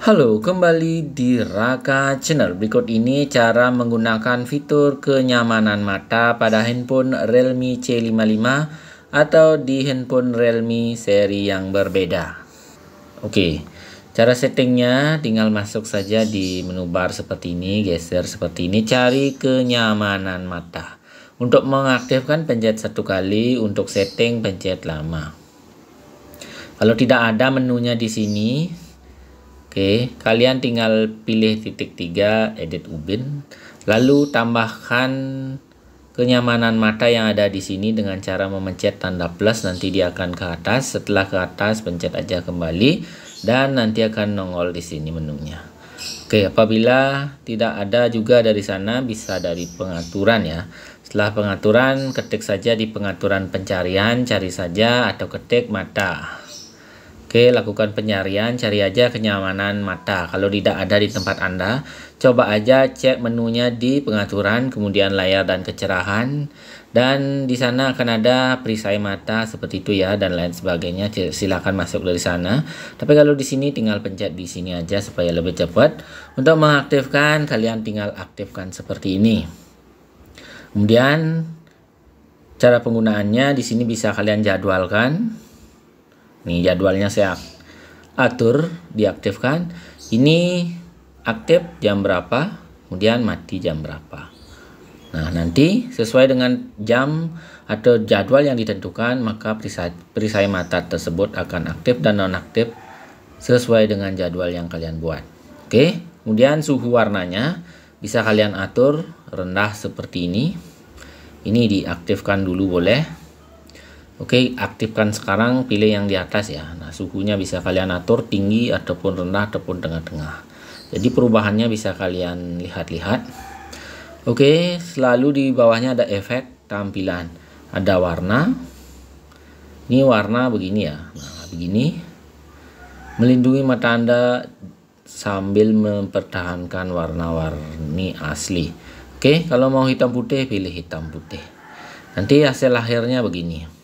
Halo, kembali di Raka Channel. Berikut ini cara menggunakan fitur kenyamanan mata pada handphone Realme C55 atau di handphone Realme seri yang berbeda. Oke, cara settingnya tinggal masuk saja di menu bar seperti ini, geser seperti ini, cari kenyamanan mata. Untuk mengaktifkan pencet satu kali, untuk setting pencet lama. Kalau tidak ada menunya di sini, Oke, kalian tinggal pilih titik tiga edit ubin, lalu tambahkan kenyamanan mata yang ada di sini dengan cara memencet tanda plus nanti dia akan ke atas. Setelah ke atas pencet aja kembali dan nanti akan nongol di sini menunya. Oke, apabila tidak ada juga dari sana bisa dari pengaturan ya. Setelah pengaturan ketik saja di pengaturan pencarian cari saja atau ketik mata. Oke, lakukan pencarian, cari aja kenyamanan mata. Kalau tidak ada di tempat Anda, coba aja cek menunya di pengaturan, kemudian layar dan kecerahan. Dan di sana akan ada perisai mata seperti itu ya dan lain sebagainya. Silahkan masuk dari sana. Tapi kalau di sini tinggal pencet di sini aja supaya lebih cepat. Untuk mengaktifkan, kalian tinggal aktifkan seperti ini. Kemudian cara penggunaannya di sini bisa kalian jadwalkan. Nih jadwalnya saya atur diaktifkan. Ini aktif jam berapa, kemudian mati jam berapa. Nah, nanti sesuai dengan jam atau jadwal yang ditentukan, maka perisai, perisai mata tersebut akan aktif dan nonaktif sesuai dengan jadwal yang kalian buat. Oke, kemudian suhu warnanya bisa kalian atur rendah seperti ini. Ini diaktifkan dulu boleh. Oke, aktifkan sekarang, pilih yang di atas ya. Nah, suhunya bisa kalian atur tinggi ataupun rendah ataupun tengah-tengah. Jadi perubahannya bisa kalian lihat-lihat. Oke, selalu di bawahnya ada efek tampilan. Ada warna. Ini warna begini ya. Nah, begini. Melindungi mata Anda sambil mempertahankan warna-warni asli. Oke, kalau mau hitam putih pilih hitam putih. Nanti hasil akhirnya begini.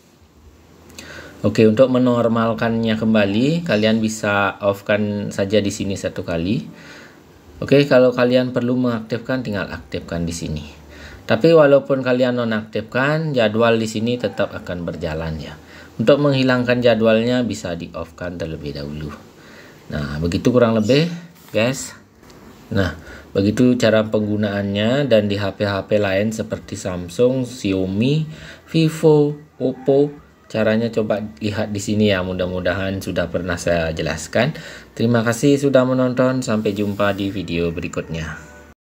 Oke, untuk menormalkannya kembali, kalian bisa off-kan saja di sini satu kali. Oke, kalau kalian perlu mengaktifkan, tinggal aktifkan di sini. Tapi walaupun kalian nonaktifkan, jadwal di sini tetap akan berjalan ya. Untuk menghilangkan jadwalnya bisa di off-kan terlebih dahulu. Nah, begitu kurang lebih, guys. Nah, begitu cara penggunaannya dan di HP-HP lain seperti Samsung, Xiaomi, Vivo, Oppo, Caranya coba lihat di sini ya, mudah-mudahan sudah pernah saya jelaskan. Terima kasih sudah menonton, sampai jumpa di video berikutnya.